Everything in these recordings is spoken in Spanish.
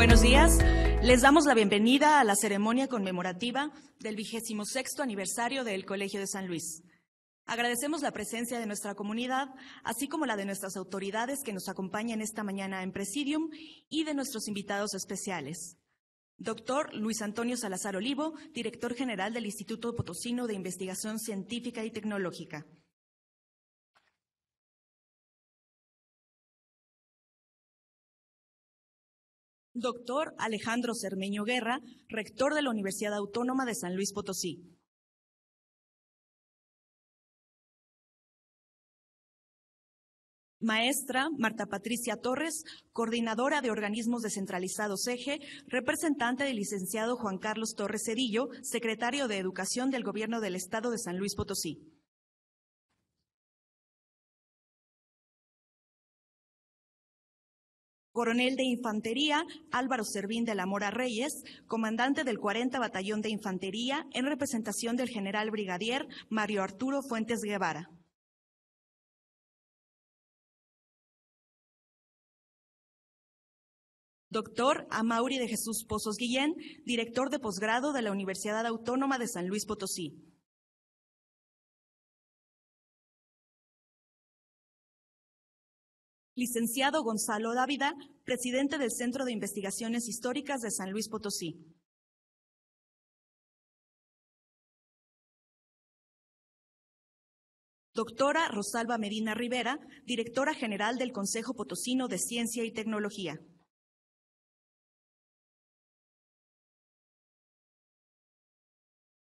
buenos días. Les damos la bienvenida a la ceremonia conmemorativa del vigésimo sexto aniversario del Colegio de San Luis. Agradecemos la presencia de nuestra comunidad, así como la de nuestras autoridades que nos acompañan esta mañana en Presidium y de nuestros invitados especiales. Doctor Luis Antonio Salazar Olivo, director general del Instituto Potosino de Investigación Científica y Tecnológica. doctor Alejandro Cermeño Guerra, rector de la Universidad Autónoma de San Luis Potosí. Maestra Marta Patricia Torres, coordinadora de organismos descentralizados eje, e, representante del licenciado Juan Carlos Torres Cedillo, secretario de Educación del Gobierno del Estado de San Luis Potosí. coronel de Infantería Álvaro Servín de la Mora Reyes, comandante del 40 Batallón de Infantería, en representación del general brigadier Mario Arturo Fuentes Guevara. Doctor Amauri de Jesús Pozos Guillén, director de posgrado de la Universidad Autónoma de San Luis Potosí. licenciado Gonzalo Dávida, presidente del Centro de Investigaciones Históricas de San Luis Potosí. Doctora Rosalba Medina Rivera, directora general del Consejo Potosino de Ciencia y Tecnología.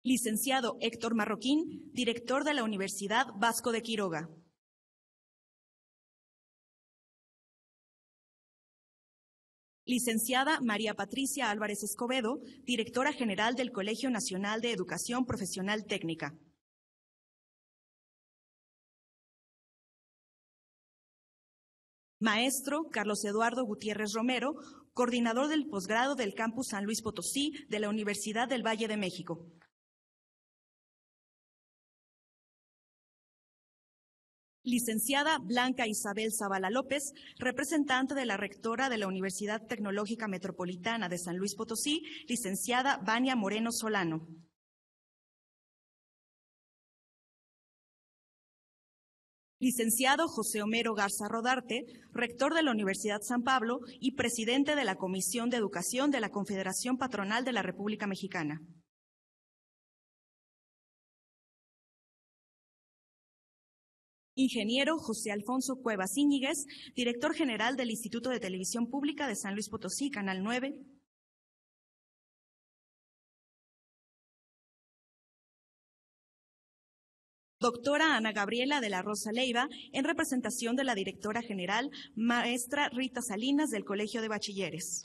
Licenciado Héctor Marroquín, director de la Universidad Vasco de Quiroga. Licenciada María Patricia Álvarez Escobedo, directora general del Colegio Nacional de Educación Profesional Técnica. Maestro Carlos Eduardo Gutiérrez Romero, coordinador del posgrado del Campus San Luis Potosí de la Universidad del Valle de México. Licenciada Blanca Isabel Zavala López, representante de la rectora de la Universidad Tecnológica Metropolitana de San Luis Potosí, licenciada Vania Moreno Solano. Licenciado José Homero Garza Rodarte, rector de la Universidad San Pablo y presidente de la Comisión de Educación de la Confederación Patronal de la República Mexicana. Ingeniero José Alfonso Cuevas Íñiguez, director general del Instituto de Televisión Pública de San Luis Potosí, Canal 9. Doctora Ana Gabriela de la Rosa Leiva, en representación de la directora general, maestra Rita Salinas del Colegio de Bachilleres.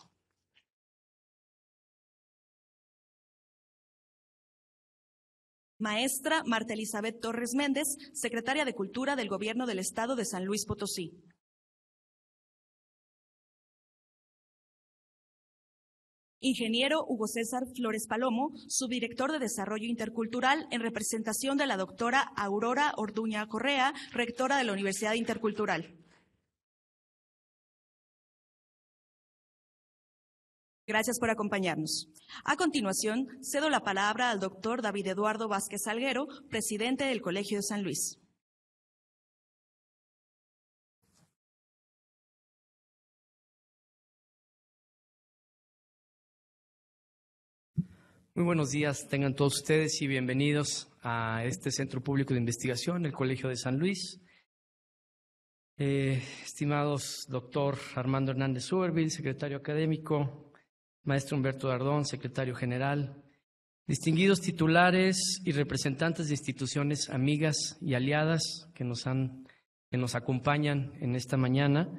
Maestra Marta Elizabeth Torres Méndez, secretaria de Cultura del Gobierno del Estado de San Luis Potosí. Ingeniero Hugo César Flores Palomo, subdirector de Desarrollo Intercultural, en representación de la doctora Aurora Orduña Correa, rectora de la Universidad Intercultural. Gracias por acompañarnos. A continuación, cedo la palabra al doctor David Eduardo Vázquez Alguero, presidente del Colegio de San Luis. Muy buenos días, tengan todos ustedes y bienvenidos a este Centro Público de Investigación, el Colegio de San Luis. Eh, estimados doctor Armando Hernández Uberville, secretario académico, maestro Humberto Dardón, secretario general, distinguidos titulares y representantes de instituciones amigas y aliadas que nos, han, que nos acompañan en esta mañana,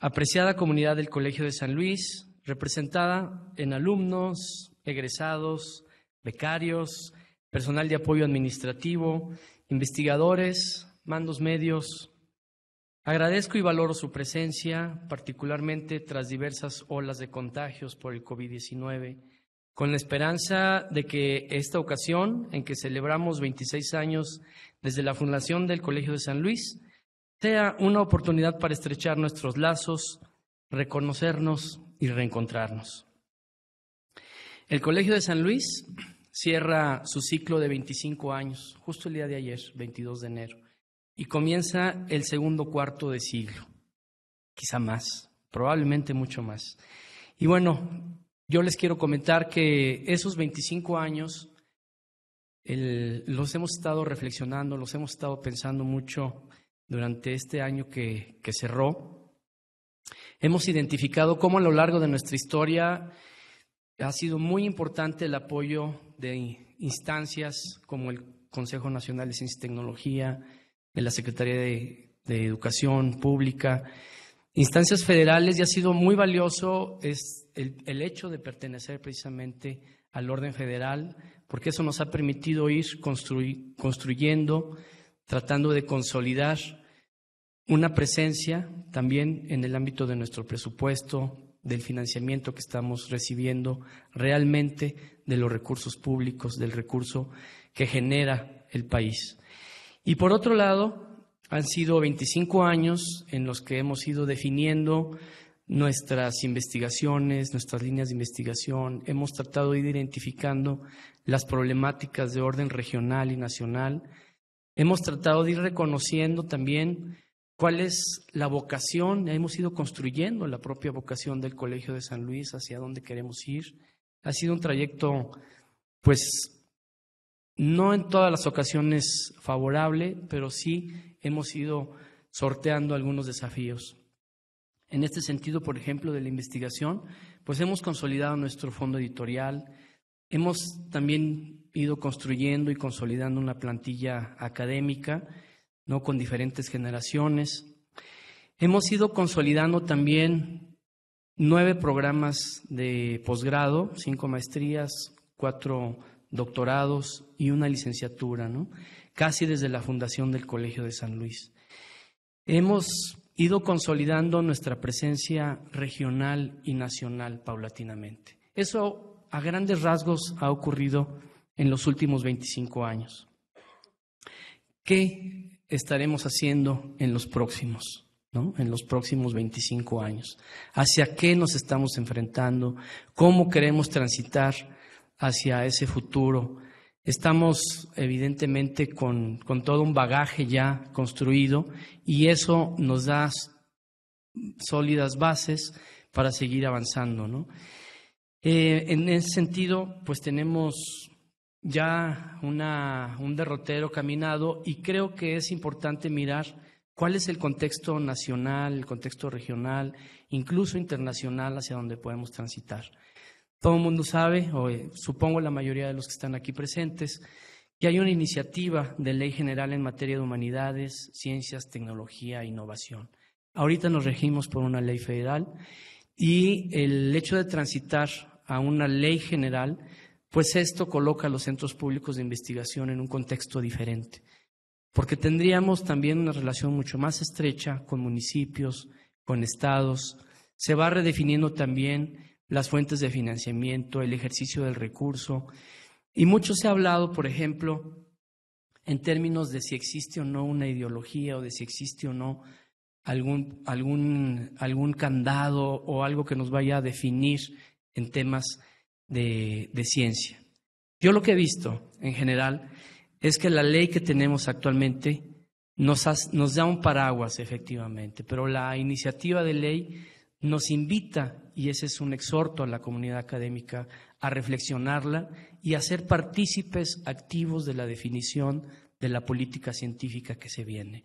apreciada comunidad del Colegio de San Luis, representada en alumnos, egresados, becarios, personal de apoyo administrativo, investigadores, mandos medios, Agradezco y valoro su presencia, particularmente tras diversas olas de contagios por el COVID-19, con la esperanza de que esta ocasión, en que celebramos 26 años desde la fundación del Colegio de San Luis, sea una oportunidad para estrechar nuestros lazos, reconocernos y reencontrarnos. El Colegio de San Luis cierra su ciclo de 25 años, justo el día de ayer, 22 de enero y comienza el segundo cuarto de siglo, quizá más, probablemente mucho más. Y bueno, yo les quiero comentar que esos 25 años los hemos estado reflexionando, los hemos estado pensando mucho durante este año que, que cerró. Hemos identificado cómo a lo largo de nuestra historia ha sido muy importante el apoyo de instancias como el Consejo Nacional de Ciencia y Tecnología, de la Secretaría de, Educación Pública, instancias federales, y ha sido muy valioso es el, hecho de pertenecer precisamente al orden federal, porque eso nos ha permitido ir construyendo, tratando de consolidar una presencia también en el ámbito de nuestro presupuesto, del financiamiento que estamos recibiendo realmente de los recursos públicos, del recurso que genera el país. Y por otro lado, han sido 25 años en los que hemos ido definiendo nuestras investigaciones, nuestras líneas de investigación. Hemos tratado de ir identificando las problemáticas de orden regional y nacional. Hemos tratado de ir reconociendo también cuál es la vocación, hemos ido construyendo la propia vocación del Colegio de San Luis, hacia dónde queremos ir. Ha sido un trayecto, pues, no en todas las ocasiones favorable, pero sí hemos ido sorteando algunos desafíos. En este sentido, por ejemplo, de la investigación, pues hemos consolidado nuestro fondo editorial, hemos también ido construyendo y consolidando una plantilla académica, ¿no? con diferentes generaciones. Hemos ido consolidando también nueve programas de posgrado, cinco maestrías, cuatro doctorados y una licenciatura, casi desde la fundación del Colegio de San Luis. Hemos ido consolidando nuestra presencia regional y nacional paulatinamente. Eso a grandes rasgos ha ocurrido en los últimos 25 años. ¿Qué estaremos haciendo en los próximos? en los próximos 25 años, hacia qué nos estamos enfrentando, cómo queremos transitar hacia ese futuro. Estamos evidentemente con, todo un bagaje ya construido y eso nos da sólidas bases para seguir avanzando. Eh, en ese sentido, pues tenemos ya un derrotero caminado y creo que es importante mirar cuál es el contexto nacional, el contexto regional, incluso internacional hacia donde podemos transitar. Todo el mundo sabe, o eh, supongo la mayoría de los que están aquí presentes, que hay una iniciativa de ley general en materia de humanidades, ciencias, tecnología e innovación. Ahorita nos regimos por una ley federal y el hecho de transitar a una ley general, pues esto coloca a los centros públicos de investigación en un contexto diferente, porque tendríamos también una relación mucho más estrecha con municipios, con estados, se va redefiniendo también las fuentes de financiamiento, el ejercicio del recurso. Y mucho se ha hablado, por ejemplo, en términos de si existe o no una ideología o de si existe o no algún, algún, algún candado o algo que nos vaya a definir en temas de, ciencia. Yo lo que he visto en general es que la ley que tenemos actualmente nos, nos da un paraguas, efectivamente, pero la iniciativa de ley nos invita, y ese es un exhorto a la comunidad académica, a reflexionarla y a ser partícipes activos de la definición de la política científica que se viene.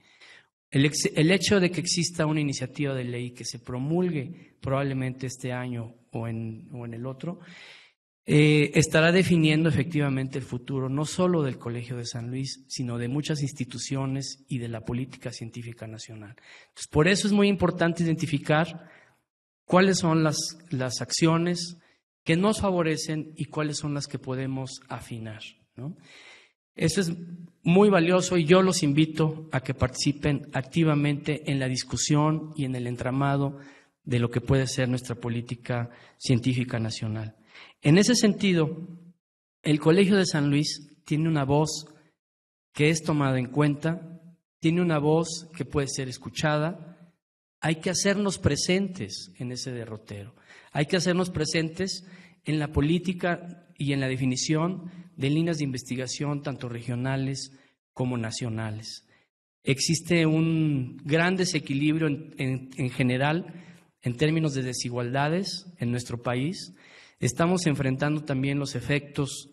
El, hecho de que exista una iniciativa de ley que se promulgue probablemente este año o en, o en el otro, eh, estará definiendo efectivamente el futuro no solo del Colegio de San Luis, sino de muchas instituciones y de la política científica nacional. por eso es muy importante identificar cuáles son las, acciones que nos favorecen y cuáles son las que podemos afinar. ¿no? Eso es muy valioso y yo los invito a que participen activamente en la discusión y en el entramado de lo que puede ser nuestra política científica nacional. En ese sentido, el Colegio de San Luis tiene una voz que es tomada en cuenta, tiene una voz que puede ser escuchada, hay que hacernos presentes en ese derrotero. Hay que hacernos presentes en la política y en la definición de líneas de investigación, tanto regionales como nacionales. Existe un gran desequilibrio en, general en términos de desigualdades en nuestro país. Estamos enfrentando también los efectos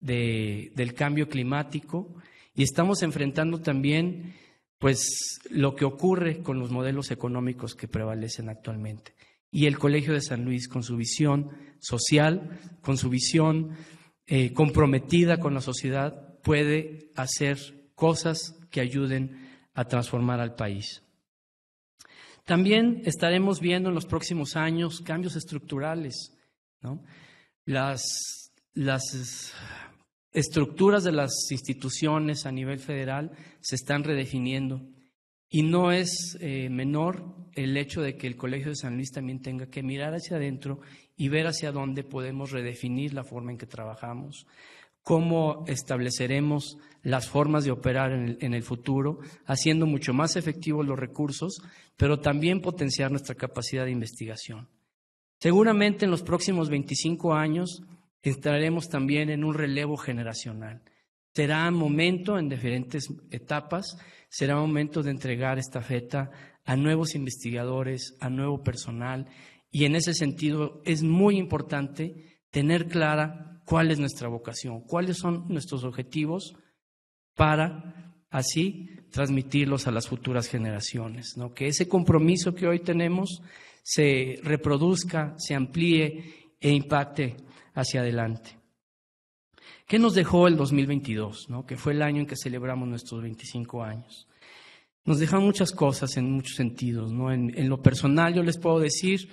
del cambio climático y estamos enfrentando también pues lo que ocurre con los modelos económicos que prevalecen actualmente. Y el Colegio de San Luis, con su visión social, con su visión eh, comprometida con la sociedad, puede hacer cosas que ayuden a transformar al país. También estaremos viendo en los próximos años cambios estructurales. Las, las estructuras de las instituciones a nivel federal se están redefiniendo. Y no es eh, menor el hecho de que el Colegio de San Luis también tenga que mirar hacia adentro y ver hacia dónde podemos redefinir la forma en que trabajamos, cómo estableceremos las formas de operar en el futuro, haciendo mucho más efectivos los recursos, pero también potenciar nuestra capacidad de investigación. Seguramente en los próximos 25 años entraremos también en un relevo generacional. Será momento en diferentes etapas, será momento de entregar esta feta a nuevos investigadores, a nuevo personal, y en ese sentido es muy importante tener clara cuál es nuestra vocación, cuáles son nuestros objetivos para así transmitirlos a las futuras generaciones, ¿no? que ese compromiso que hoy tenemos se reproduzca, se amplíe e impacte hacia adelante. ¿Qué nos dejó el 2022? ¿no? Que fue el año en que celebramos nuestros 25 años. Nos deja muchas cosas en muchos sentidos. ¿no? En, en lo personal yo les puedo decir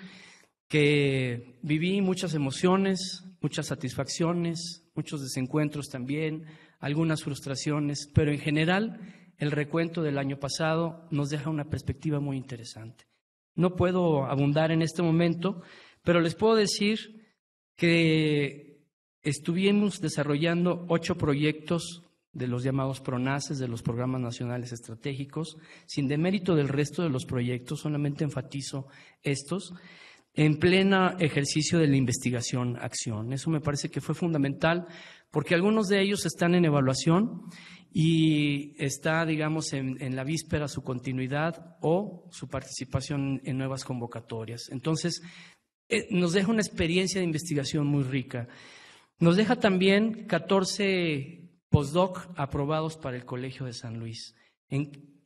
que viví muchas emociones, muchas satisfacciones, muchos desencuentros también, algunas frustraciones, pero en general el recuento del año pasado nos deja una perspectiva muy interesante. No puedo abundar en este momento, pero les puedo decir que estuvimos desarrollando ocho proyectos de los llamados PRONACES, de los Programas Nacionales Estratégicos, sin demérito del resto de los proyectos, solamente enfatizo estos, en pleno ejercicio de la investigación-acción. Eso me parece que fue fundamental porque algunos de ellos están en evaluación y está, digamos, en, la víspera su continuidad o su participación en nuevas convocatorias. Entonces, eh, nos deja una experiencia de investigación muy rica. Nos deja también 14 postdoc aprobados para el Colegio de San Luis,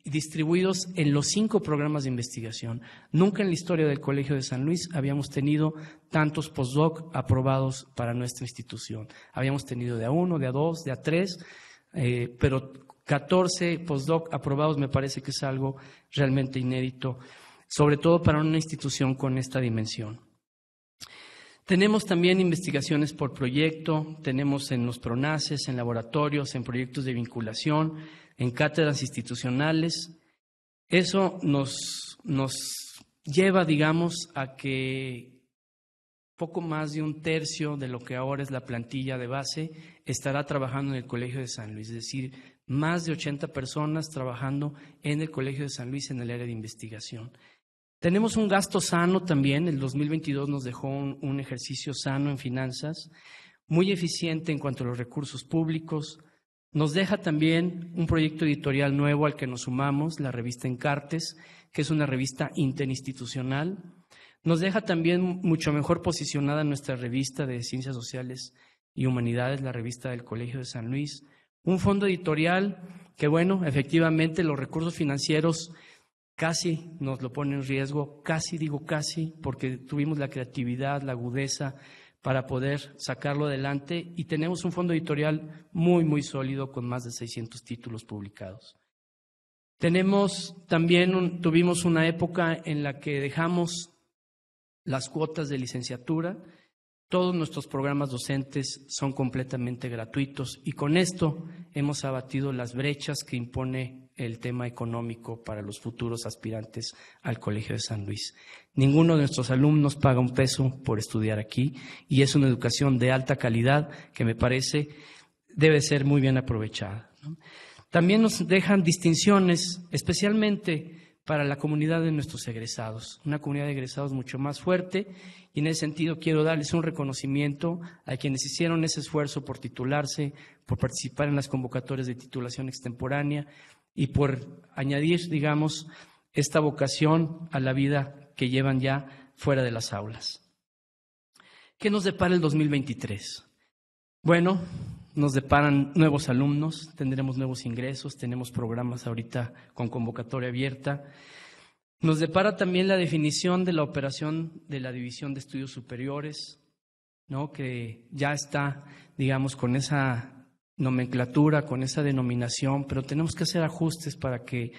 distribuidos en los cinco programas de investigación. Nunca en la historia del Colegio de San Luis habíamos tenido tantos postdoc aprobados para nuestra institución. Habíamos tenido de a uno, de a dos, de a tres, eh, pero 14 postdoc aprobados me parece que es algo realmente inédito, sobre todo para una institución con esta dimensión. Tenemos también investigaciones por proyecto, tenemos en los PRONACES, en laboratorios, en proyectos de vinculación, en cátedras institucionales. Eso nos, nos lleva, digamos, a que poco más de un tercio de lo que ahora es la plantilla de base estará trabajando en el Colegio de San Luis, es decir, más de 80 personas trabajando en el Colegio de San Luis en el área de investigación. Tenemos un gasto sano también. El 2022 nos dejó un, ejercicio sano en finanzas, muy eficiente en cuanto a los recursos públicos. Nos deja también un proyecto editorial nuevo al que nos sumamos, la revista Encartes, que es una revista interinstitucional. Nos deja también mucho mejor posicionada nuestra revista de Ciencias Sociales y Humanidades, la revista del Colegio de San Luis. Un fondo editorial que, bueno, efectivamente los recursos financieros Casi nos lo pone en riesgo, casi digo casi, porque tuvimos la creatividad, la agudeza para poder sacarlo adelante y tenemos un fondo editorial muy, muy sólido con más de 600 títulos publicados. Tenemos también, tuvimos una época en la que dejamos las cuotas de licenciatura, todos nuestros programas docentes son completamente gratuitos y con esto hemos abatido las brechas que impone el tema económico para los futuros aspirantes al Colegio de San Luis. Ninguno de nuestros alumnos paga un peso por estudiar aquí y es una educación de alta calidad que me parece debe ser muy bien aprovechada. También nos dejan distinciones, especialmente para la comunidad de nuestros egresados, una comunidad de egresados mucho más fuerte y en ese sentido quiero darles un reconocimiento a quienes hicieron ese esfuerzo por titularse, por participar en las convocatorias de titulación extemporánea, y por añadir, digamos, esta vocación a la vida que llevan ya fuera de las aulas. ¿Qué nos depara el 2023? Bueno, nos deparan nuevos alumnos, tendremos nuevos ingresos, tenemos programas ahorita con convocatoria abierta. Nos depara también la definición de la operación de la División de Estudios Superiores, ¿no? que ya está, digamos, con esa nomenclatura, con esa denominación, pero tenemos que hacer ajustes para que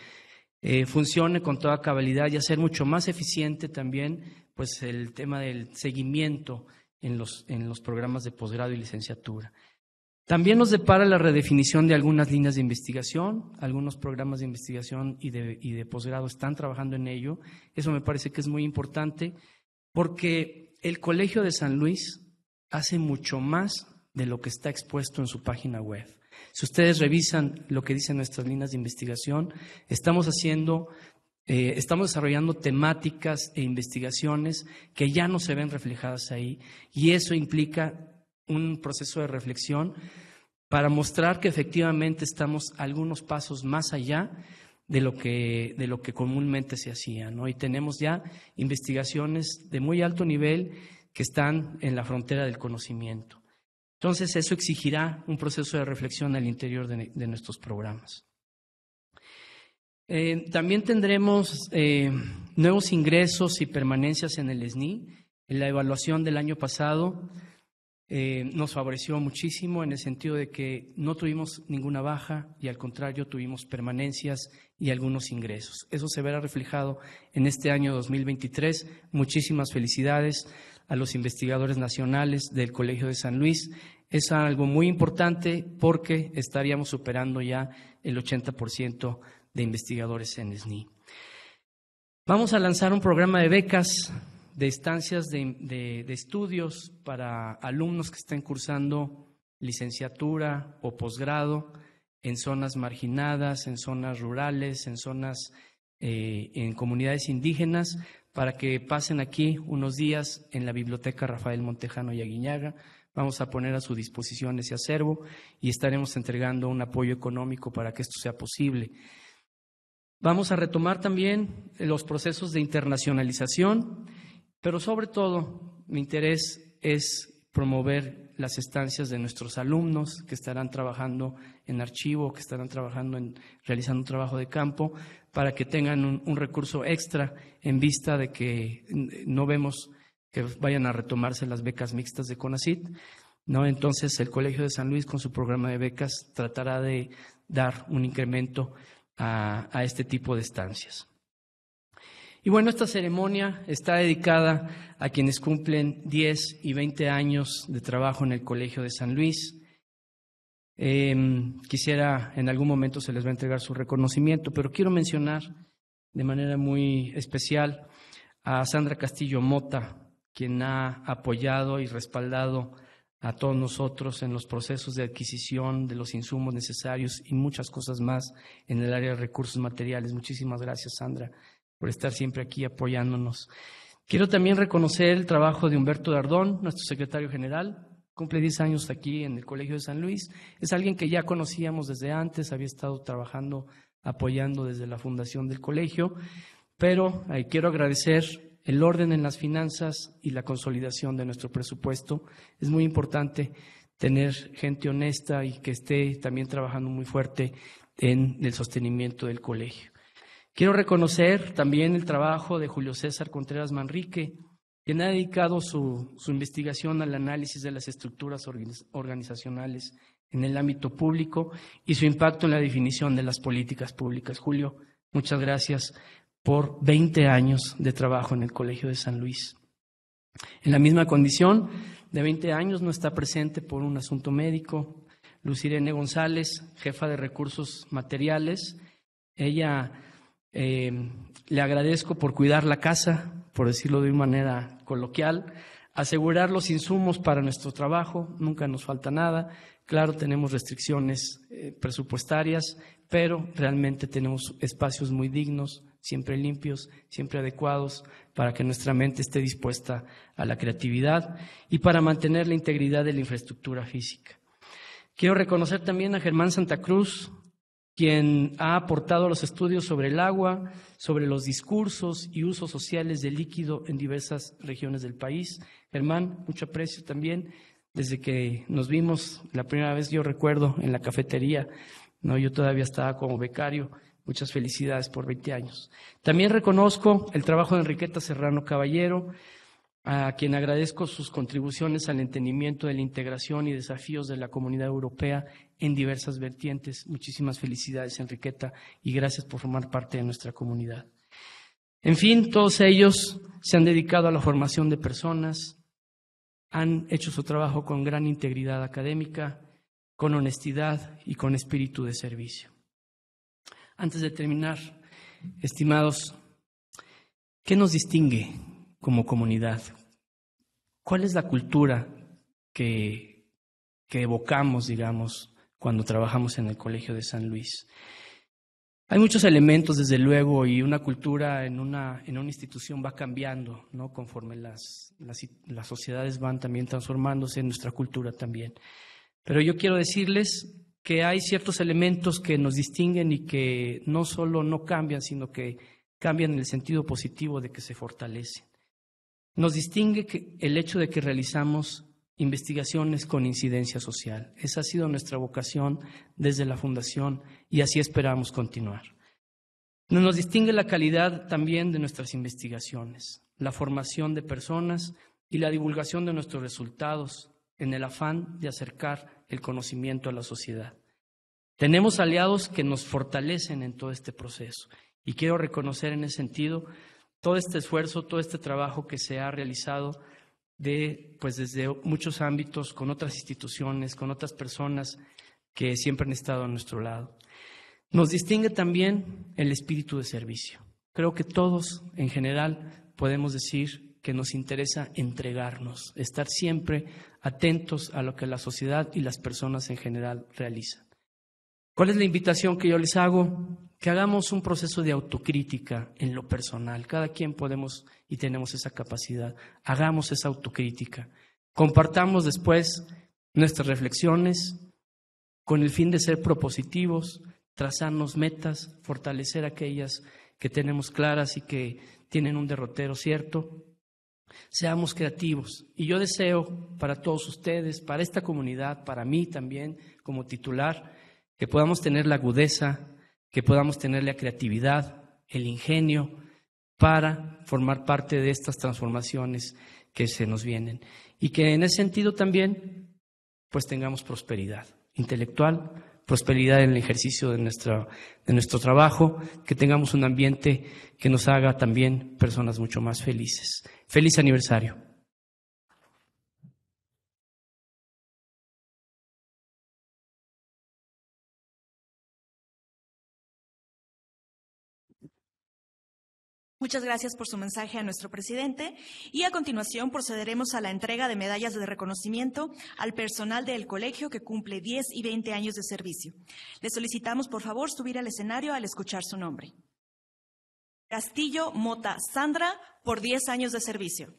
eh, funcione con toda cabalidad y hacer mucho más eficiente también pues el tema del seguimiento en los, en los programas de posgrado y licenciatura. También nos depara la redefinición de algunas líneas de investigación, algunos programas de investigación y de, y de posgrado están trabajando en ello. Eso me parece que es muy importante porque el Colegio de San Luis hace mucho más de lo que está expuesto en su página web. Si ustedes revisan lo que dicen nuestras líneas de investigación, estamos haciendo, eh, estamos desarrollando temáticas e investigaciones que ya no se ven reflejadas ahí y eso implica un proceso de reflexión para mostrar que efectivamente estamos algunos pasos más allá de lo que, de lo que comúnmente se hacía. ¿no? Y tenemos ya investigaciones de muy alto nivel que están en la frontera del conocimiento. Entonces eso exigirá un proceso de reflexión al interior de, nuestros programas. Eh, también tendremos eh, nuevos ingresos y permanencias en el SNI. la evaluación del año pasado eh, nos favoreció muchísimo en el sentido de que no tuvimos ninguna baja y al contrario tuvimos permanencias y algunos ingresos. Eso se verá reflejado en este año 2023. Muchísimas felicidades a los investigadores nacionales del Colegio de San Luis es algo muy importante porque estaríamos superando ya el 80% de investigadores en SNI. Vamos a lanzar un programa de becas, de estancias de, estudios para alumnos que estén cursando licenciatura o posgrado en zonas marginadas, en zonas rurales, en zonas eh, en comunidades indígenas, para que pasen aquí unos días en la biblioteca Rafael Montejano y Aguiñaga Vamos a poner a su disposición ese acervo y estaremos entregando un apoyo económico para que esto sea posible. Vamos a retomar también los procesos de internacionalización, pero sobre todo mi interés es promover las estancias de nuestros alumnos que estarán trabajando en archivo, que estarán trabajando en realizando un trabajo de campo, para que tengan un recurso extra en vista de que no vemos que vayan a retomarse las becas mixtas de CONACIT. Entonces, el Colegio de San Luis, con su programa de becas, tratará de dar un incremento a, este tipo de estancias. Y bueno, esta ceremonia está dedicada a quienes cumplen 10 y 20 años de trabajo en el Colegio de San Luis. Em, quisiera, en algún momento se les va a entregar su reconocimiento, pero quiero mencionar de manera muy especial a Sandra Castillo Mota, quien ha apoyado y respaldado a todos nosotros en los procesos de adquisición de los insumos necesarios y muchas cosas más en el área de recursos materiales. Muchísimas gracias, Sandra, por estar siempre aquí apoyándonos. Quiero también reconocer el trabajo de Humberto Dardón, nuestro secretario general. Cumple 10 años aquí en el Colegio de San Luis. Es alguien que ya conocíamos desde antes, había estado trabajando, apoyando desde la fundación del colegio. Pero eh, quiero agradecer el orden en las finanzas y la consolidación de nuestro presupuesto. Es muy importante tener gente honesta y que esté también trabajando muy fuerte en el sostenimiento del colegio. Quiero reconocer también el trabajo de Julio César Contreras Manrique, quien ha dedicado su, investigación al análisis de las estructuras organizacionales en el ámbito público y su impacto en la definición de las políticas públicas. Julio, muchas gracias por 20 años de trabajo en el Colegio de San Luis. En la misma condición, de 20 años no está presente por un asunto médico. Lucirene González, jefa de recursos materiales, ella eh, le agradezco por cuidar la casa, por decirlo de una manera coloquial, asegurar los insumos para nuestro trabajo, nunca nos falta nada. Claro, tenemos restricciones eh, presupuestarias, pero realmente tenemos espacios muy dignos, siempre limpios, siempre adecuados, para que nuestra mente esté dispuesta a la creatividad y para mantener la integridad de la infraestructura física. Quiero reconocer también a Germán Santa Cruz, quien ha aportado los estudios sobre el agua, sobre los discursos y usos sociales del líquido en diversas regiones del país. Germán, mucho aprecio también. Desde que nos vimos la primera vez, yo recuerdo en la cafetería, no, yo todavía estaba como becario Muchas felicidades por 20 años. También reconozco el trabajo de Enriqueta Serrano Caballero, a quien agradezco sus contribuciones al entendimiento de la integración y desafíos de la comunidad europea en diversas vertientes. Muchísimas felicidades, Enriqueta, y gracias por formar parte de nuestra comunidad. En fin, todos ellos se han dedicado a la formación de personas, han hecho su trabajo con gran integridad académica, con honestidad y con espíritu de servicio. Antes de terminar, estimados, ¿qué nos distingue como comunidad? ¿Cuál es la cultura que, evocamos, digamos, cuando trabajamos en el Colegio de San Luis? Hay muchos elementos, desde luego, y una cultura en una, institución va cambiando, ¿no? Conforme las, sociedades van también transformándose, en nuestra cultura también. Pero yo quiero decirles que hay ciertos elementos que nos distinguen y que no solo no cambian, sino que cambian en el sentido positivo de que se fortalecen. Nos distingue el hecho de que realizamos investigaciones con incidencia social. Esa ha sido nuestra vocación desde la Fundación y así esperamos continuar. Nos distingue la calidad también de nuestras investigaciones, la formación de personas y la divulgación de nuestros resultados, en el afán de acercar el conocimiento a la sociedad. Tenemos aliados que nos fortalecen en todo este proceso y quiero reconocer en ese sentido todo este esfuerzo, todo este trabajo que se ha realizado de, pues desde muchos ámbitos, con otras instituciones, con otras personas que siempre han estado a nuestro lado. Nos distingue también el espíritu de servicio. Creo que todos en general podemos decir que nos interesa entregarnos, estar siempre atentos a lo que la sociedad y las personas en general realizan. ¿Cuál es la invitación que yo les hago? Que hagamos un proceso de autocrítica en lo personal. Cada quien podemos y tenemos esa capacidad. Hagamos esa autocrítica. Compartamos después nuestras reflexiones con el fin de ser propositivos, trazarnos metas, fortalecer aquellas que tenemos claras y que tienen un derrotero cierto, Seamos creativos. Y yo deseo para todos ustedes, para esta comunidad, para mí también como titular, que podamos tener la agudeza, que podamos tener la creatividad, el ingenio para formar parte de estas transformaciones que se nos vienen. Y que en ese sentido también, pues tengamos prosperidad intelectual, prosperidad en el ejercicio de, nuestra, de nuestro trabajo, que tengamos un ambiente que nos haga también personas mucho más felices. Feliz aniversario. Muchas gracias por su mensaje a nuestro presidente y a continuación procederemos a la entrega de medallas de reconocimiento al personal del colegio que cumple 10 y 20 años de servicio. Le solicitamos por favor subir al escenario al escuchar su nombre. Castillo Mota Sandra por 10 años de servicio.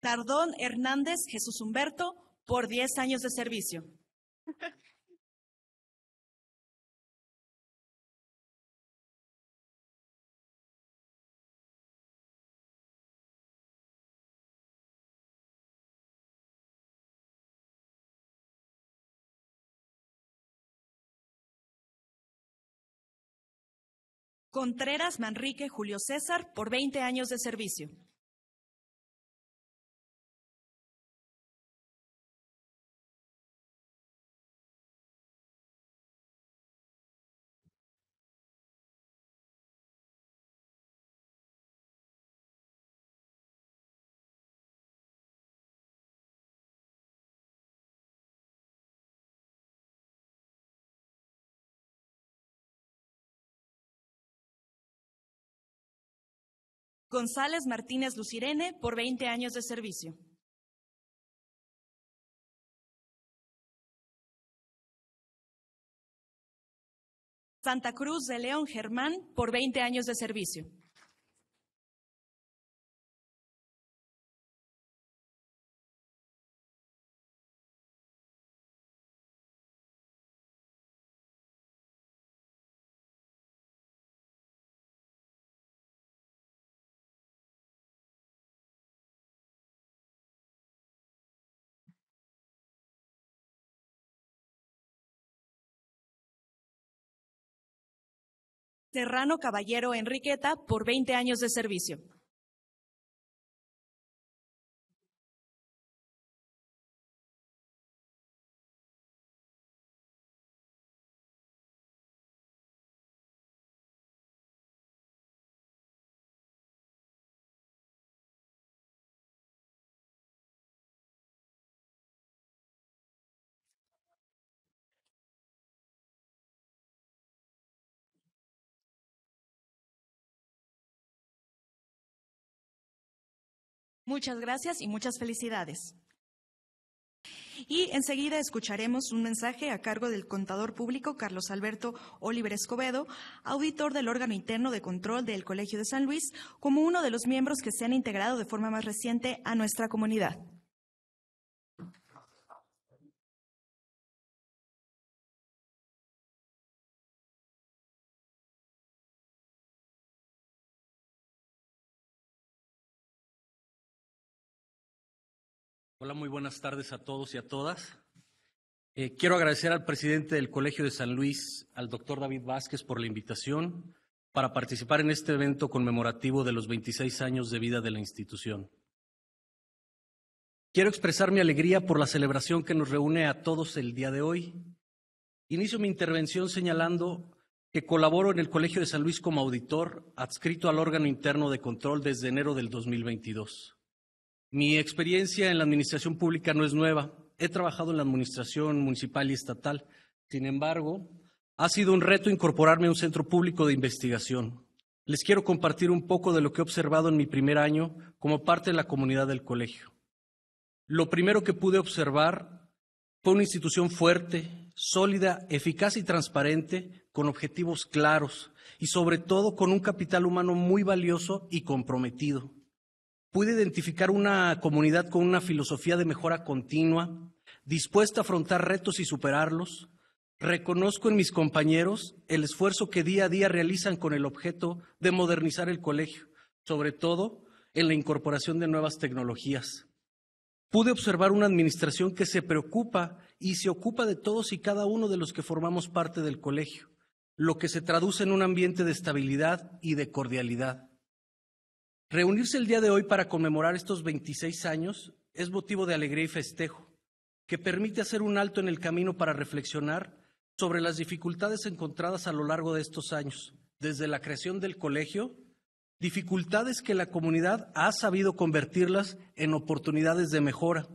Tardón Hernández Jesús Humberto por 10 años de servicio. Contreras Manrique Julio César por 20 años de servicio. González Martínez Lucirene por 20 años de servicio. Santa Cruz de León Germán por 20 años de servicio. Serrano Caballero Enriqueta por 20 años de servicio. Muchas gracias y muchas felicidades. Y enseguida escucharemos un mensaje a cargo del contador público Carlos Alberto Oliver Escobedo, auditor del órgano interno de control del Colegio de San Luis, como uno de los miembros que se han integrado de forma más reciente a nuestra comunidad. Hola, muy buenas tardes a todos y a todas. Eh, quiero agradecer al presidente del Colegio de San Luis, al doctor David Vázquez, por la invitación para participar en este evento conmemorativo de los 26 años de vida de la institución. Quiero expresar mi alegría por la celebración que nos reúne a todos el día de hoy. Inicio mi intervención señalando que colaboro en el Colegio de San Luis como auditor adscrito al órgano interno de control desde enero del 2022. Mi experiencia en la administración pública no es nueva. He trabajado en la administración municipal y estatal. Sin embargo, ha sido un reto incorporarme a un centro público de investigación. Les quiero compartir un poco de lo que he observado en mi primer año como parte de la comunidad del colegio. Lo primero que pude observar fue una institución fuerte, sólida, eficaz y transparente, con objetivos claros y sobre todo con un capital humano muy valioso y comprometido. Pude identificar una comunidad con una filosofía de mejora continua, dispuesta a afrontar retos y superarlos. Reconozco en mis compañeros el esfuerzo que día a día realizan con el objeto de modernizar el colegio, sobre todo en la incorporación de nuevas tecnologías. Pude observar una administración que se preocupa y se ocupa de todos y cada uno de los que formamos parte del colegio, lo que se traduce en un ambiente de estabilidad y de cordialidad. Reunirse el día de hoy para conmemorar estos 26 años es motivo de alegría y festejo, que permite hacer un alto en el camino para reflexionar sobre las dificultades encontradas a lo largo de estos años, desde la creación del colegio, dificultades que la comunidad ha sabido convertirlas en oportunidades de mejora.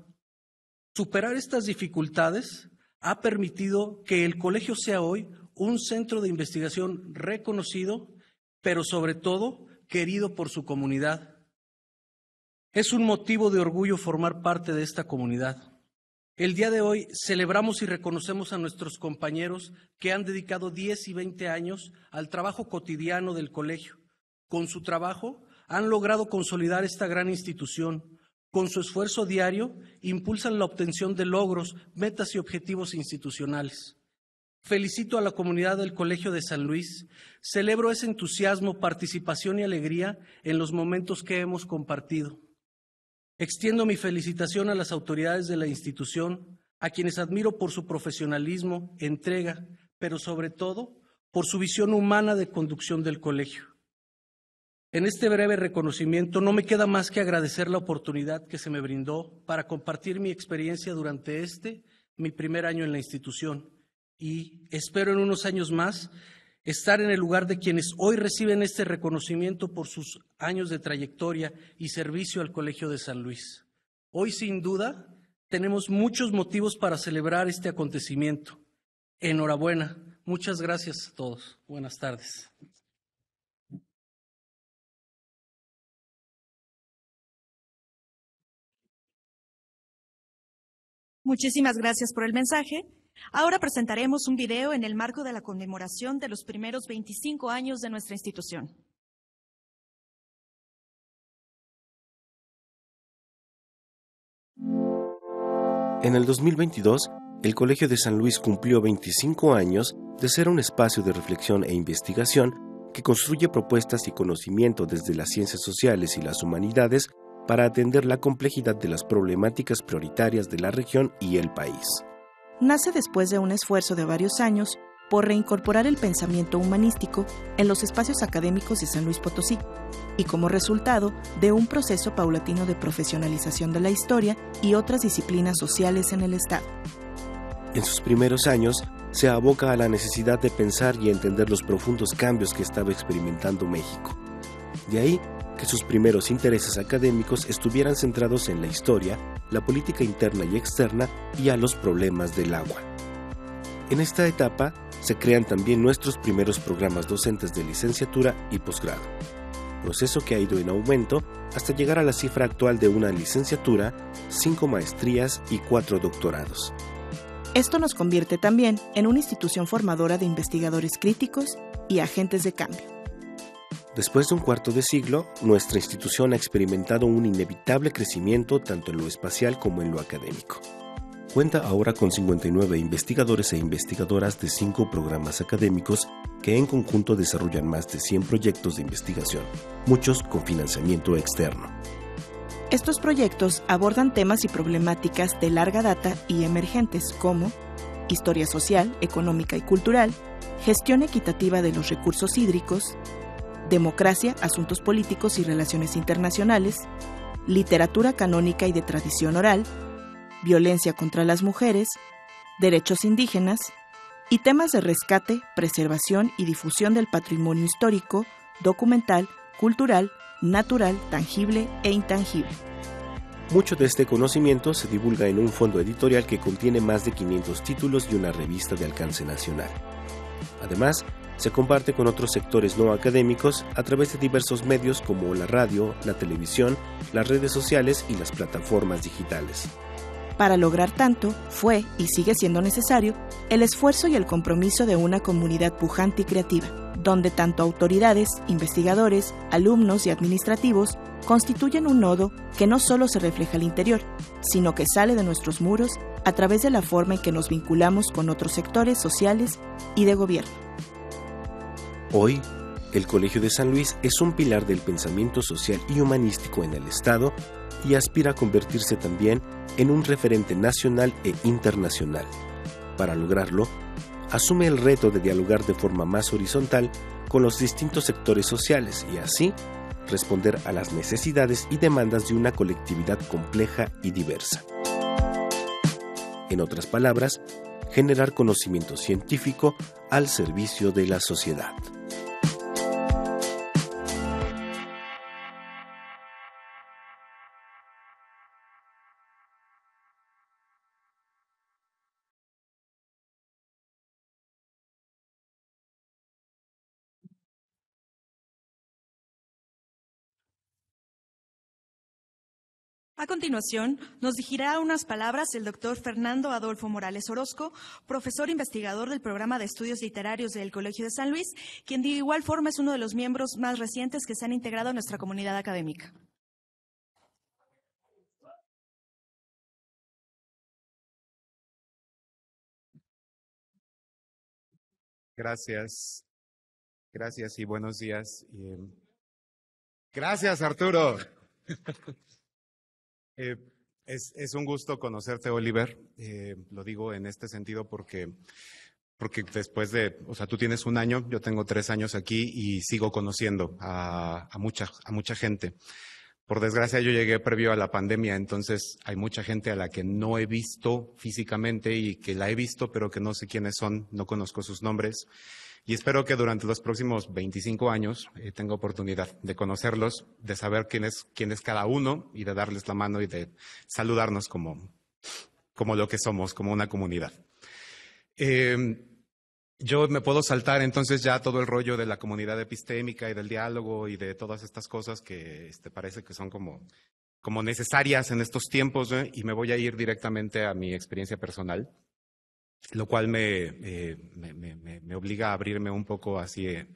Superar estas dificultades ha permitido que el colegio sea hoy un centro de investigación reconocido, pero sobre todo querido por su comunidad. Es un motivo de orgullo formar parte de esta comunidad. El día de hoy celebramos y reconocemos a nuestros compañeros que han dedicado 10 y 20 años al trabajo cotidiano del colegio. Con su trabajo han logrado consolidar esta gran institución. Con su esfuerzo diario impulsan la obtención de logros, metas y objetivos institucionales. Felicito a la comunidad del Colegio de San Luis. Celebro ese entusiasmo, participación y alegría en los momentos que hemos compartido. Extiendo mi felicitación a las autoridades de la institución, a quienes admiro por su profesionalismo, entrega, pero sobre todo por su visión humana de conducción del colegio. En este breve reconocimiento no me queda más que agradecer la oportunidad que se me brindó para compartir mi experiencia durante este, mi primer año en la institución y espero en unos años más estar en el lugar de quienes hoy reciben este reconocimiento por sus años de trayectoria y servicio al Colegio de San Luis. Hoy, sin duda, tenemos muchos motivos para celebrar este acontecimiento. Enhorabuena. Muchas gracias a todos. Buenas tardes. Muchísimas gracias por el mensaje. Ahora presentaremos un video en el marco de la conmemoración de los primeros 25 años de nuestra institución. En el 2022, el Colegio de San Luis cumplió 25 años de ser un espacio de reflexión e investigación que construye propuestas y conocimiento desde las ciencias sociales y las humanidades para atender la complejidad de las problemáticas prioritarias de la región y el país nace después de un esfuerzo de varios años por reincorporar el pensamiento humanístico en los espacios académicos de San Luis Potosí y como resultado de un proceso paulatino de profesionalización de la historia y otras disciplinas sociales en el Estado. En sus primeros años se aboca a la necesidad de pensar y entender los profundos cambios que estaba experimentando México. De ahí que sus primeros intereses académicos estuvieran centrados en la historia, la política interna y externa y a los problemas del agua. En esta etapa se crean también nuestros primeros programas docentes de licenciatura y posgrado, proceso que ha ido en aumento hasta llegar a la cifra actual de una licenciatura, cinco maestrías y cuatro doctorados. Esto nos convierte también en una institución formadora de investigadores críticos y agentes de cambio. Después de un cuarto de siglo, nuestra institución ha experimentado un inevitable crecimiento tanto en lo espacial como en lo académico. Cuenta ahora con 59 investigadores e investigadoras de cinco programas académicos que en conjunto desarrollan más de 100 proyectos de investigación, muchos con financiamiento externo. Estos proyectos abordan temas y problemáticas de larga data y emergentes como historia social, económica y cultural, gestión equitativa de los recursos hídricos, Democracia, Asuntos Políticos y Relaciones Internacionales, Literatura Canónica y de Tradición Oral, Violencia contra las Mujeres, Derechos Indígenas y temas de rescate, preservación y difusión del patrimonio histórico, documental, cultural, natural, tangible e intangible. Mucho de este conocimiento se divulga en un fondo editorial que contiene más de 500 títulos y una revista de alcance nacional. Además, se comparte con otros sectores no académicos a través de diversos medios como la radio, la televisión, las redes sociales y las plataformas digitales. Para lograr tanto, fue y sigue siendo necesario el esfuerzo y el compromiso de una comunidad pujante y creativa, donde tanto autoridades, investigadores, alumnos y administrativos constituyen un nodo que no solo se refleja al interior, sino que sale de nuestros muros a través de la forma en que nos vinculamos con otros sectores sociales y de gobierno. Hoy, el Colegio de San Luis es un pilar del pensamiento social y humanístico en el Estado y aspira a convertirse también en un referente nacional e internacional. Para lograrlo, asume el reto de dialogar de forma más horizontal con los distintos sectores sociales y así responder a las necesidades y demandas de una colectividad compleja y diversa. En otras palabras, generar conocimiento científico al servicio de la sociedad. A continuación, nos dirigirá unas palabras el doctor Fernando Adolfo Morales Orozco, profesor investigador del programa de estudios literarios del Colegio de San Luis, quien de igual forma es uno de los miembros más recientes que se han integrado a nuestra comunidad académica. Gracias, gracias y buenos días. Em, gracias, Arturo. Eh, es, un gusto conocerte, Oliver. Eh, lo digo en este sentido porque, porque después de, o sea, tú tienes un año, yo tengo tres años aquí y sigo conociendo mucha, a mucha gente. Por desgracia, yo llegué previo a la pandemia, entonces hay mucha gente a la que no he visto físicamente y que la he visto, pero que no sé quiénes son, no conozco sus nombres y espero que durante los próximos 25 años eh, tenga oportunidad de conocerlos, de saber quién es, quién es cada uno y de darles la mano y de saludarnos como, como lo que somos, como una comunidad. Em, yo me puedo saltar entonces ya todo el rollo de la comunidad epistémica y del diálogo y de todas estas cosas que este, parece que son como, como necesarias en estos tiempos y me voy a ir directamente a mi experiencia personal lo cual eh, me, me, obliga a abrirme un poco así eh,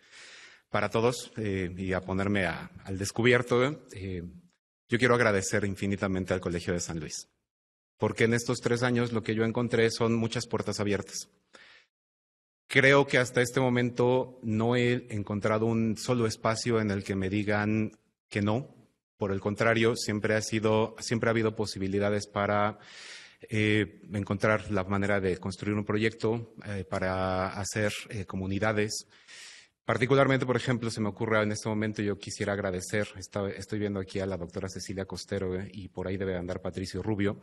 para todos eh, y a ponerme al descubierto. yo quiero agradecer infinitamente al Colegio de San Luis, porque en estos tres años lo que yo encontré son muchas puertas abiertas. Creo que hasta este momento no he encontrado un solo espacio en el que me digan que no. Por el contrario, siempre ha sido, siempre ha habido posibilidades para eh, encontrar la manera de construir un proyecto eh, para hacer eh, comunidades. Particularmente, por ejemplo, se me ocurre en este momento, yo quisiera agradecer, estoy viendo aquí a la doctora Cecilia Costero y por ahí debe andar Patricio Rubio,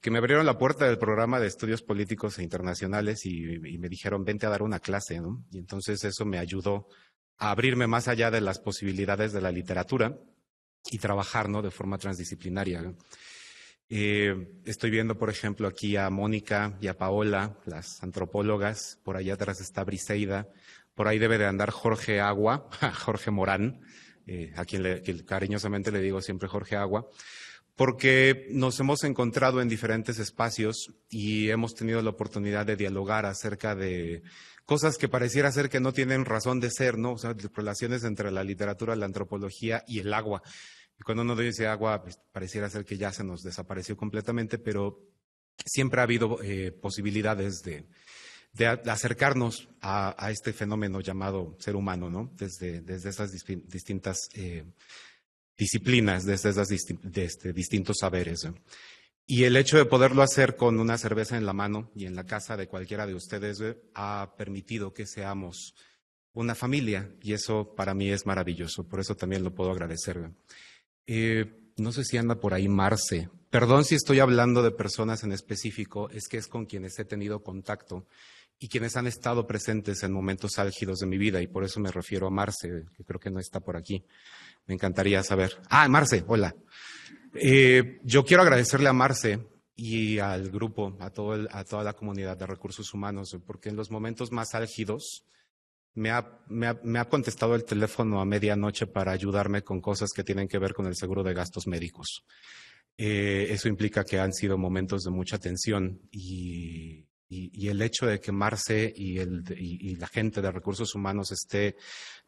que me abrieron la puerta del programa de estudios políticos e internacionales y, me dijeron, vente a dar una clase, Y entonces eso me ayudó a abrirme más allá de las posibilidades de la literatura y trabajar, ¿no? De forma transdisciplinaria. Eh, estoy viendo, por ejemplo, aquí a Mónica y a Paola, las antropólogas. Por allá atrás está Briseida. Por ahí debe de andar Jorge Agua, Jorge Morán, eh, a quien, cariñosamente le digo siempre Jorge Agua, porque nos hemos encontrado en diferentes espacios y hemos tenido la oportunidad de dialogar acerca de cosas que pareciera ser que no tienen razón de ser, ¿no? O sea, relaciones entre la literatura, la antropología y el agua cuando uno dice agua, pues, pareciera ser que ya se nos desapareció completamente, pero siempre ha habido eh, posibilidades de, de, acercarnos a, este fenómeno llamado ser humano, ¿no? Desde, desde esas distintas eh, disciplinas, desde este, distintos saberes. Y el hecho de poderlo hacer con una cerveza en la mano y en la casa de cualquiera de ustedes ha permitido que seamos una familia y eso para mí es maravilloso, por eso también lo puedo agradecer. Eh, no sé si anda por ahí Marce. Perdón si estoy hablando de personas en específico, es que es con quienes he tenido contacto y quienes han estado presentes en momentos álgidos de mi vida, y por eso me refiero a Marce, que creo que no está por aquí. Me encantaría saber. Ah, Marce, hola. Eh, yo quiero agradecerle a Marce y al grupo, a, todo a toda la comunidad de recursos humanos, porque en los momentos más álgidos me ha, contestado el teléfono a medianoche para ayudarme con cosas que tienen que ver con el seguro de gastos médicos. Eh, eso implica que han sido momentos de mucha tensión y, el hecho de que Marce y, el, la gente de recursos humanos esté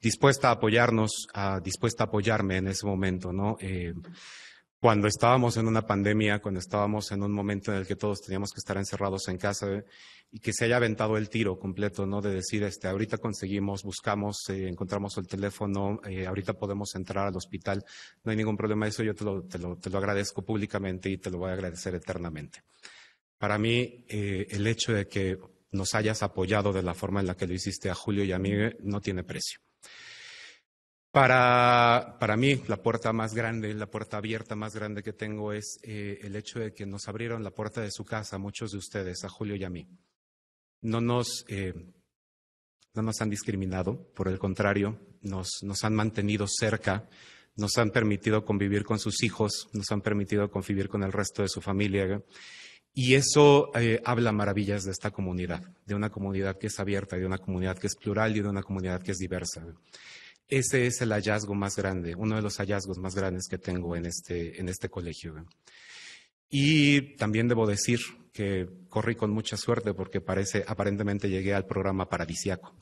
dispuesta a apoyarnos, a, dispuesta a apoyarme en ese momento, ¿no? Eh, cuando estábamos en una pandemia, cuando estábamos en un momento en el que todos teníamos que estar encerrados en casa eh, y que se haya aventado el tiro completo, ¿no? De decir, este, ahorita conseguimos, buscamos, eh, encontramos el teléfono, eh, ahorita podemos entrar al hospital, no hay ningún problema, eso yo te lo, te lo, agradezco públicamente y te lo voy a agradecer eternamente. Para mí, el hecho de que nos hayas apoyado de la forma en la que lo hiciste a Julio y a mí no tiene precio. Para, mí, la puerta más grande, la puerta abierta más grande que tengo es eh, el hecho de que nos abrieron la puerta de su casa, muchos de ustedes, a Julio y a mí. No nos, eh, no nos han discriminado, por el contrario, nos, nos han mantenido cerca, nos han permitido convivir con sus hijos, nos han permitido convivir con el resto de su familia. Y eso eh, habla maravillas de esta comunidad, de una comunidad que es abierta, de una comunidad que es plural y de una comunidad que es diversa ese es el hallazgo más grande, uno de los hallazgos más grandes que tengo en este, en este colegio. Y también debo decir que corrí con mucha suerte porque parece, aparentemente llegué al programa paradisiaco.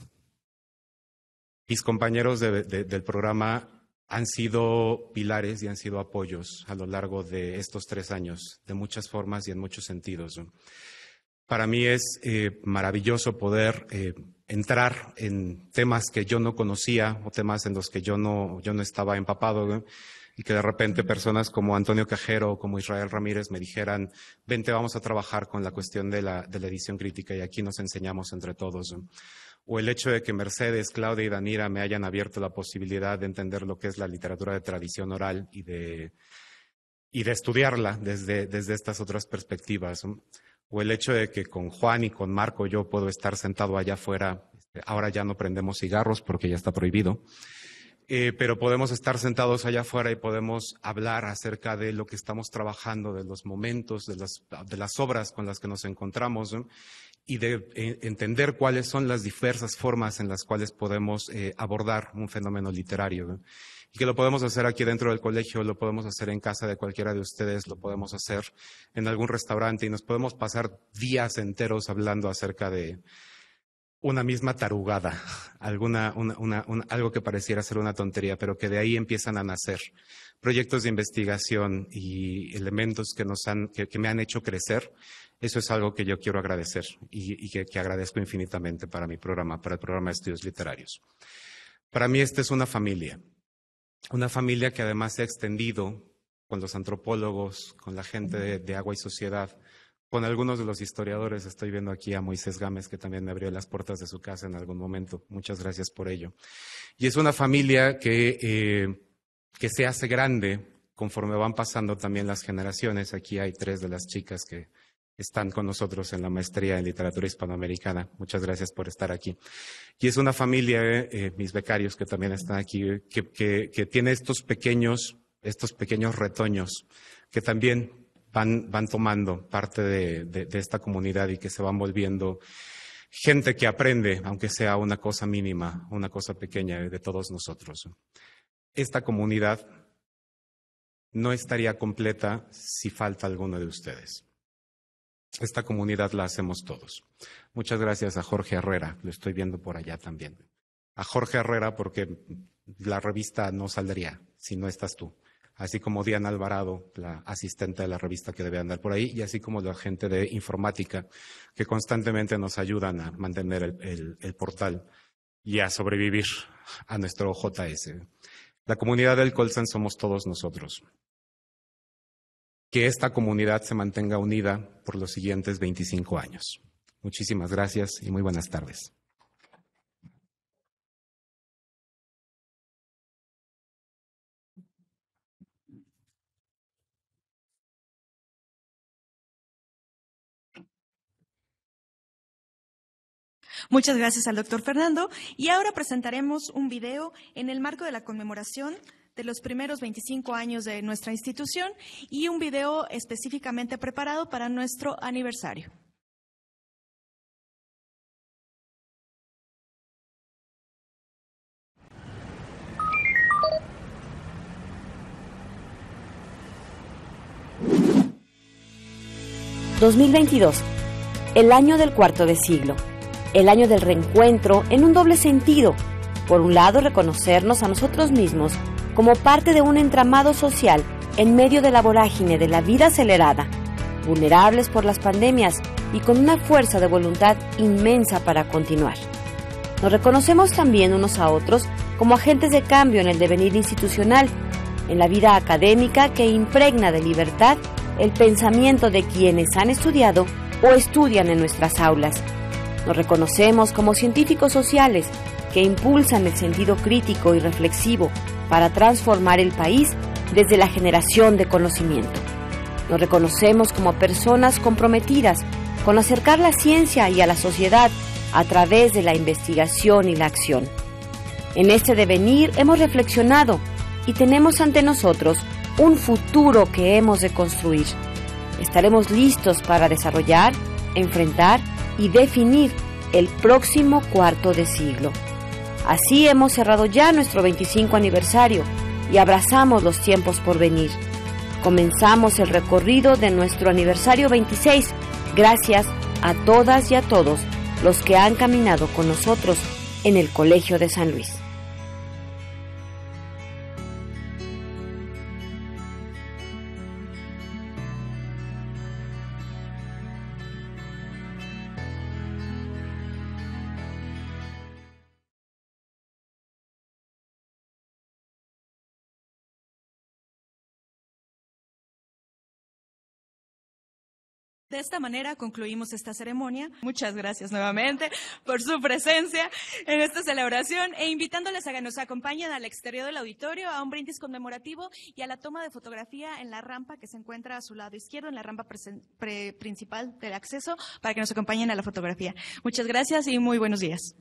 Mis compañeros del programa han sido pilares y han sido apoyos a lo largo de estos tres años, de muchas formas y en muchos sentidos. Para mí es eh, maravilloso poder eh, entrar en temas que yo no conocía o temas en los que yo no, yo no estaba empapado. Y que de repente personas como Antonio Cajero o como Israel Ramírez me dijeran, vente, vamos a trabajar con la cuestión de la, edición crítica y aquí nos enseñamos entre todos. o el hecho de que Mercedes, Claudia y Danira me hayan abierto la posibilidad de entender lo que es la literatura de tradición oral y de, y de estudiarla desde, desde estas otras perspectivas o el hecho de que con Juan y con Marco yo puedo estar sentado allá afuera, este, ahora ya no prendemos cigarros porque ya está prohibido, eh, pero podemos estar sentados allá afuera y podemos hablar acerca de lo que estamos trabajando, de los momentos, de las, obras con las que nos encontramos y de e, entender cuáles son las diversas formas en las cuales podemos eh, abordar un fenómeno literario que lo podemos hacer aquí dentro del colegio, lo podemos hacer en casa de cualquiera de ustedes, lo podemos hacer en algún restaurante y nos podemos pasar días enteros hablando acerca de una misma tarugada, algo que pareciera ser una tontería, pero que de ahí empiezan a nacer proyectos de investigación y elementos que, nos han, que, me han hecho crecer. Eso es algo que yo quiero agradecer y, que agradezco infinitamente para mi programa, para el programa de estudios literarios. Para mí esta es una familia. Una familia que además se ha extendido con los antropólogos, con la gente de, agua y sociedad, con algunos de los historiadores. Estoy viendo aquí a Moisés Gámez, que también me abrió las puertas de su casa en algún momento. Muchas gracias por ello. Y es una familia que, eh, que se hace grande conforme van pasando también las generaciones. Aquí hay tres de las chicas que, están con nosotros en la maestría en literatura hispanoamericana. Muchas gracias por estar aquí. Y es una familia, eh, eh, mis becarios que también están aquí, que, tiene estos pequeños, estos pequeños retoños que también van, van tomando parte de esta comunidad y que se van volviendo gente que aprende, aunque sea una cosa mínima, una cosa pequeña de todos nosotros. Esta comunidad no estaría completa si falta alguno de ustedes esta comunidad la hacemos todos. Muchas gracias a Jorge Herrera, lo estoy viendo por allá también. A Jorge Herrera porque la revista no saldría si no estás tú. Así como Diana Alvarado, la asistente de la revista que debe andar por ahí, y así como la gente de informática que constantemente nos ayudan a mantener el, portal y a sobrevivir a nuestro JS. La comunidad del Colsan somos todos nosotros que esta comunidad se mantenga unida por los siguientes 25 años. Muchísimas gracias y muy buenas tardes. Muchas gracias al doctor Fernando. Y ahora presentaremos un video en el marco de la conmemoración de los primeros 25 años de nuestra institución y un video específicamente preparado para nuestro aniversario. ...2022... ...el año del cuarto de siglo... ...el año del reencuentro en un doble sentido... ...por un lado reconocernos a nosotros mismos como parte de un entramado social en medio de la vorágine de la vida acelerada, vulnerables por las pandemias y con una fuerza de voluntad inmensa para continuar. Nos reconocemos también unos a otros como agentes de cambio en el devenir institucional, en la vida académica que impregna de libertad el pensamiento de quienes han estudiado o estudian en nuestras aulas. Nos reconocemos como científicos sociales que impulsan el sentido crítico y reflexivo para transformar el país desde la generación de conocimiento. Nos reconocemos como personas comprometidas con acercar la ciencia y a la sociedad a través de la investigación y la acción. En este devenir hemos reflexionado y tenemos ante nosotros un futuro que hemos de construir. Estaremos listos para desarrollar, enfrentar y definir el próximo cuarto de siglo. Así hemos cerrado ya nuestro 25 aniversario y abrazamos los tiempos por venir. Comenzamos el recorrido de nuestro aniversario 26 gracias a todas y a todos los que han caminado con nosotros en el Colegio de San Luis. de esta manera concluimos esta ceremonia. Muchas gracias nuevamente por su presencia en esta celebración e invitándoles a que nos acompañen al exterior del auditorio a un brindis conmemorativo y a la toma de fotografía en la rampa que se encuentra a su lado izquierdo, en la rampa principal del acceso, para que nos acompañen a la fotografía. Muchas gracias y muy buenos días.